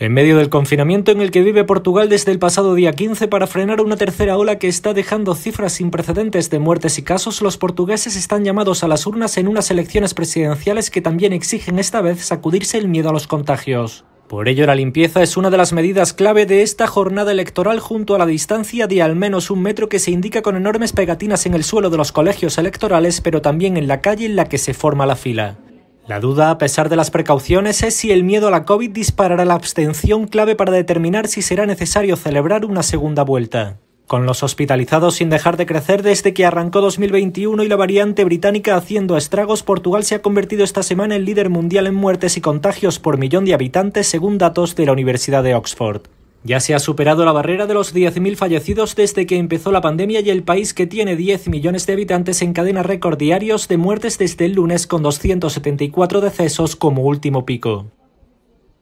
En medio del confinamiento en el que vive Portugal desde el pasado día 15 para frenar una tercera ola que está dejando cifras sin precedentes de muertes y casos, los portugueses están llamados a las urnas en unas elecciones presidenciales que también exigen esta vez sacudirse el miedo a los contagios. Por ello, la limpieza es una de las medidas clave de esta jornada electoral junto a la distancia de al menos un metro que se indica con enormes pegatinas en el suelo de los colegios electorales, pero también en la calle en la que se forma la fila. La duda, a pesar de las precauciones, es si el miedo a la COVID disparará la abstención clave para determinar si será necesario celebrar una segunda vuelta. Con los hospitalizados sin dejar de crecer desde que arrancó 2021 y la variante británica haciendo estragos, Portugal se ha convertido esta semana en líder mundial en muertes y contagios por millón de habitantes según datos de la Universidad de Oxford. Ya se ha superado la barrera de los 10.000 fallecidos desde que empezó la pandemia y el país que tiene 10 millones de habitantes encadena récord diarios de muertes desde el lunes con 274 decesos como último pico.